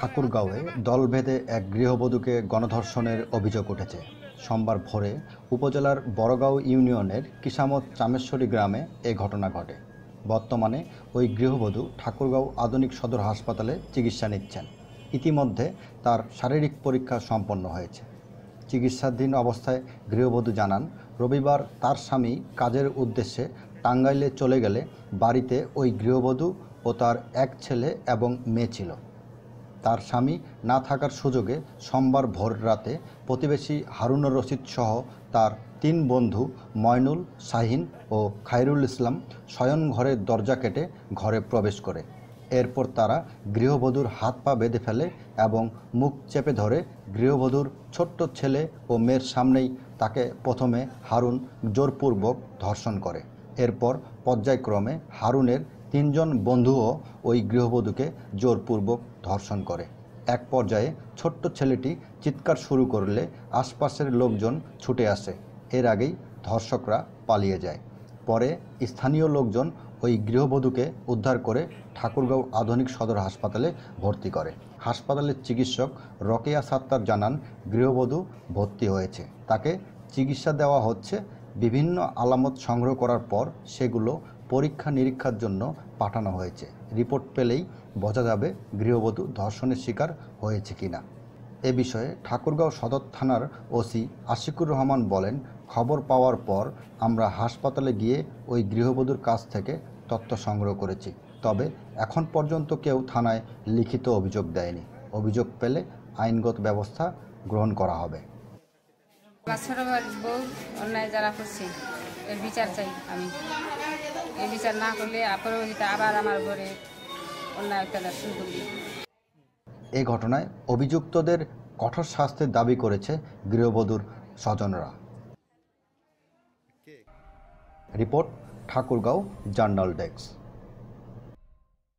ঠাকুরগাঁওয়ে দলভেদে এক গৃহবধূকে গণধর্ষণের অভিযোগ উঠেছে সোমবার ভোরে উপজেলার বড়গাঁও ইউনিয়নের কিসামত চামেশ্বরী গ্রামে এ ঘটনা ঘটে বর্তমানে ওই গৃহবধূ ঠাকুরগাঁও আধুনিক সদর হাসপাতালে চিকিৎসা নিচ্ছেন ইতিমধ্যে তার শারীরিক পরীক্ষা সম্পন্ন হয়েছে চিকিৎসাধীন অবস্থায় গৃহবধূ জানান রবিবার তার স্বামী কাজের উদ্দেশ্যে টাঙ্গাইলে চলে গেলে বাড়িতে ওই গৃহবধূ ও তার এক ছেলে এবং মেয়ে ছিল তার স্বামী না থাকার সুযোগে সোমবার ভোর রাতে প্রতিবেশী হারুনুর রশিদ সহ তার তিন বন্ধু ময়নুল শাহিন ও খায়রুল ইসলাম স্বয়ং ঘরের দরজা কেটে ঘরে প্রবেশ করে এরপর তারা গৃহবধূর হাত পা বেঁধে ফেলে এবং মুখ চেপে ধরে গৃহবধূর ছোট্ট ছেলে ও মেয়ের সামনেই তাকে প্রথমে হারুন জোরপূর্বক ধর্ষণ করে এরপর পর্যায়ক্রমে হারুনের তিনজন বন্ধুও ওই গৃহবধূকে জোরপূর্বক ধর্ষণ করে এক পর্যায়ে ছোট্ট ছেলেটি চিৎকার শুরু করলে আশপাশের লোকজন ছুটে আসে এর আগেই ধর্ষকরা পালিয়ে যায় পরে স্থানীয় লোকজন ওই গৃহবধূকে উদ্ধার করে ঠাকুরগাঁও আধুনিক সদর হাসপাতালে ভর্তি করে হাসপাতালের চিকিৎসক রকেয়া সাত্তার জানান গৃহবধূ ভর্তি হয়েছে তাকে চিকিৎসা দেওয়া হচ্ছে বিভিন্ন আলামত সংগ্রহ করার পর সেগুলো পরীক্ষা নিরীক্ষার জন্য পাঠানো হয়েছে রিপোর্ট পেলেই বোঝা যাবে গৃহবধূ ধর্ষণের শিকার হয়েছে কিনা এ বিষয়ে ঠাকুরগাঁও সদর থানার ওসি আশিকুর রহমান বলেন খবর পাওয়ার পর আমরা হাসপাতালে গিয়ে ওই গৃহবধূর কাছ থেকে তথ্য সংগ্রহ করেছি তবে এখন পর্যন্ত কেউ থানায় লিখিত অভিযোগ দেয়নি অভিযোগ পেলে আইনগত ব্যবস্থা গ্রহণ করা হবে বউ অন্যায় যারা করছে এর বিচার চাই আমি এই বিচার না করলে পরবর্তীতে আবার আমার ঘরে অন্যায় অত্যাচার শুরু করবে এই ঘটনায় অভিযুক্তদের কঠোর শাস্তির দাবি করেছে গৃহবধূর স্বজনরা রিপোর্ট ঠাকুরগাঁও জার্নাল ডেস্ক